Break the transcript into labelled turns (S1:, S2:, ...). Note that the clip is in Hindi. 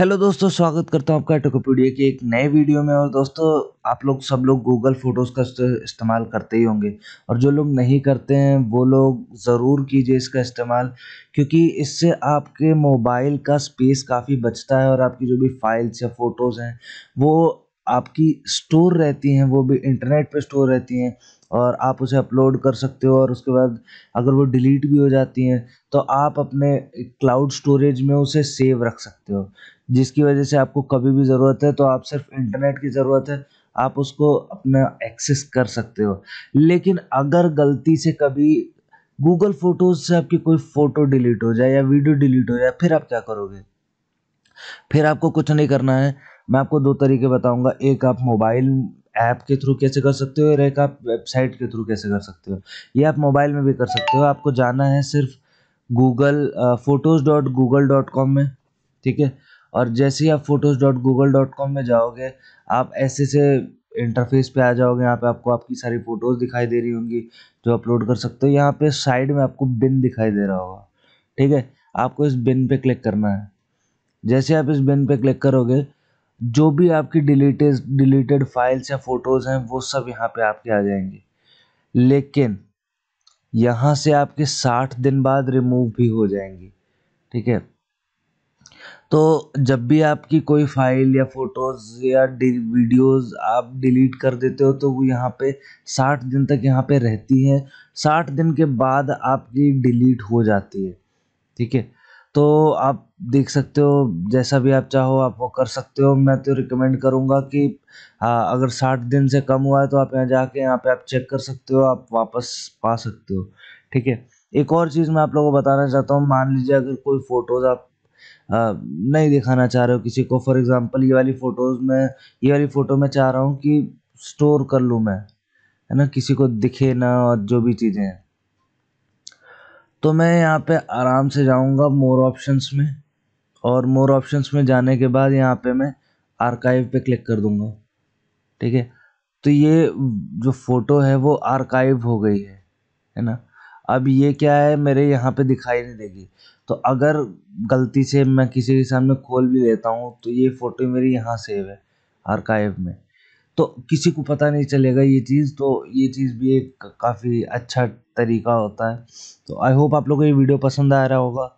S1: हेलो दोस्तों स्वागत करता हूँ आपका टोकोपीडिया के एक नए वीडियो में और दोस्तों आप लोग सब लोग गूगल फ़ोटोज़ का इस्तेमाल करते ही होंगे और जो लोग नहीं करते हैं वो लोग ज़रूर कीजिए इसका इस्तेमाल क्योंकि इससे आपके मोबाइल का स्पेस काफ़ी बचता है और आपकी जो भी फाइल्स या फ़ोटोज़ हैं वो आपकी स्टोर रहती हैं वो भी इंटरनेट पर स्टोर रहती हैं और आप उसे अपलोड कर सकते हो और उसके बाद अगर वो डिलीट भी हो जाती हैं तो आप अपने क्लाउड स्टोरेज में उसे सेव रख सकते हो जिसकी वजह से आपको कभी भी ज़रूरत है तो आप सिर्फ इंटरनेट की ज़रूरत है आप उसको अपना एक्सेस कर सकते हो लेकिन अगर गलती से कभी गूगल फोटोज से आपकी कोई फ़ोटो डिलीट हो जाए या वीडियो डिलीट हो जाए फिर आप क्या करोगे फिर आपको कुछ नहीं करना है मैं आपको दो तरीके बताऊंगा एक आप मोबाइल ऐप के थ्रू कैसे कर सकते हो और एक आप वेबसाइट के थ्रू कैसे कर सकते हो ये आप मोबाइल में भी कर सकते हो आपको जाना है सिर्फ Google photos dot Google dot com में ठीक है और जैसे ही आप photos dot Google dot com में जाओगे आप ऐसे से इंटरफेस पे आ जाओगे यहाँ पे आपको आपकी सारी फोटोज़ दिखाई दे रही होंगी जो अपलोड कर सकते हो यहाँ पे साइड में आपको बिन दिखाई दे रहा होगा ठीक है आपको इस बिन पे क्लिक करना है जैसे आप इस बिन पे क्लिक करोगे जो भी आपकी डिलीटेड डिलीटेड फाइल्स या फ़ोटोज़ हैं वो सब यहाँ पे आपके आ जाएंगे लेकिन यहाँ से आपके साठ दिन बाद रिमूव भी हो जाएंगी ठीक है तो जब भी आपकी कोई फ़ाइल या फ़ोटोज़ या वीडियोज़ आप डिलीट कर देते हो तो वो यहाँ पे साठ दिन तक यहाँ पे रहती है साठ दिन के बाद आपकी डिलीट हो जाती है ठीक है तो आप देख सकते हो जैसा भी आप चाहो आप वो कर सकते हो मैं तो रिकमेंड करूँगा कि अगर साठ दिन से कम हुआ है तो आप यहाँ जाके यहाँ पे आप चेक कर सकते हो आप वापस पा सकते हो ठीक है एक और चीज़ मैं आप लोगों को बताना चाहता हूँ मान लीजिए अगर कोई फ़ोटोज़ आप नहीं दिखाना चाह रहे हो किसी को फॉर एग्जांपल ये वाली फ़ोटोज़ में ये वाली फ़ोटो मैं चाह रहा हूँ कि स्टोर कर लूँ मैं है ना किसी को दिखे ना और जो भी चीज़ें हैं तो मैं यहाँ पे आराम से जाऊँगा मोर ऑप्शंस में और मोर ऑप्शंस में जाने के बाद यहाँ पे मैं आर्काइव पे क्लिक कर दूँगा ठीक है तो ये जो फ़ोटो है वो आर्काइव हो गई है है ना अब ये क्या है मेरे यहाँ पे दिखाई नहीं देगी तो अगर गलती से मैं किसी के सामने खोल भी लेता हूँ तो ये फ़ोटो मेरी यहाँ सेव है आर्काइव में तो किसी को पता नहीं चलेगा ये चीज़ तो ये चीज़ भी एक काफ़ी अच्छा तरीका होता है तो आई होप आप लोगों को ये वीडियो पसंद आ रहा होगा